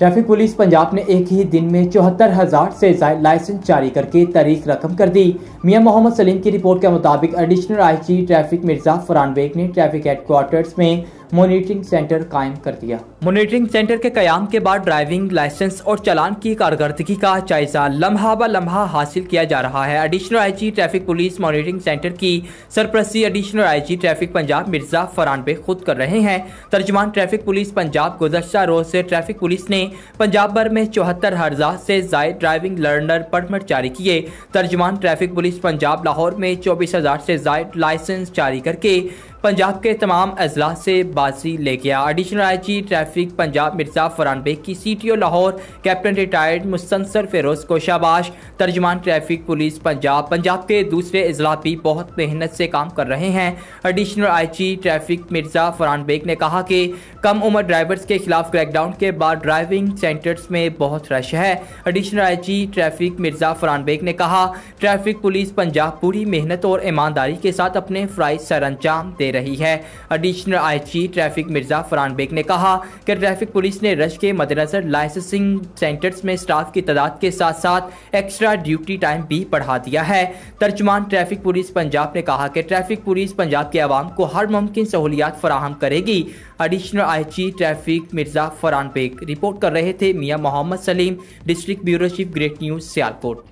traffic police Punjab ने एक ही दिन में चौहत्तर हजार से जायद लाइसेंस जारी करके तारीख रकम कर दी मियां मोहम्मद सलीम की रिपोर्ट के मुताबिक additional IG traffic Mirza Faran Baig ने ट्रैफिक हेडक्वार्टर्स में मॉनिटरिंग सेंटर कायम कर दिया मॉनिटरिंग सेंटर के क्याम के बाद ड्राइविंग लाइसेंस और चालान की कारकर्दगी का जायजा लम्हा ब लम्हा हासिल किया जा रहा है additional IG traffic police monitoring centre की सरप्रस्ती additional IG traffic Punjab Mirza Faran पे खुद कर रहे हैं तर्जमान ट्रैफिक पुलिस पंजाब गुजशत रोज से ट्रैफिक पुलिस ने पंजाब भर में चौहत्तर हजार से जायद ड्राइविंग लर्नर परमिट जारी किए तर्जमान ट्रैफिक पुलिस पंजाब लाहौर में चौबीस हजार से जायद लाइसेंस जारी करके पंजाब के तमाम अजला से बाजी ले गया additional I G traffic Punjab Mirza Faran Baig की C T O Lahore captain retired मुसंसर फेरोज को शाबाश तर्जमान ट्रैफिक पुलिस पंजाब पंजाब के दूसरे अजला भी बहुत मेहनत से काम कर रहे हैं additional I G traffic Mirza Farhan Baig ने कहा कि कम उम्र ड्राइवर्स के खिलाफ क्रैकडाउन के बाद ड्राइविंग सेंटर्स में बहुत रश है additional I G traffic Mirza Farhan Baig ने कहा ट्रैफिक पुलिस पंजाब पूरी मेहनत और ईमानदारी के साथ अपने फ्राइज सर अंजाम दे दे रही है additional IG traffic Mirza Faran Baig ने कहा कि ट्रैफिक पुलिस ने रश के मद्देनजर लाइसेंसिंग सेंटर्स में स्टाफ की तादाद के साथ साथ एक्स्ट्रा ड्यूटी टाइम भी बढ़ा दिया है तर्जमान ट्रैफिक पुलिस पंजाब ने कहा कि ट्रैफिक पुलिस पंजाब के आवाम को हर मुमकिन सहूलियात फराहम करेगी additional IG traffic Mirza Faran Baig report कर रहे थे Mian Muhammad Saleem district bureau chief great news Sialkot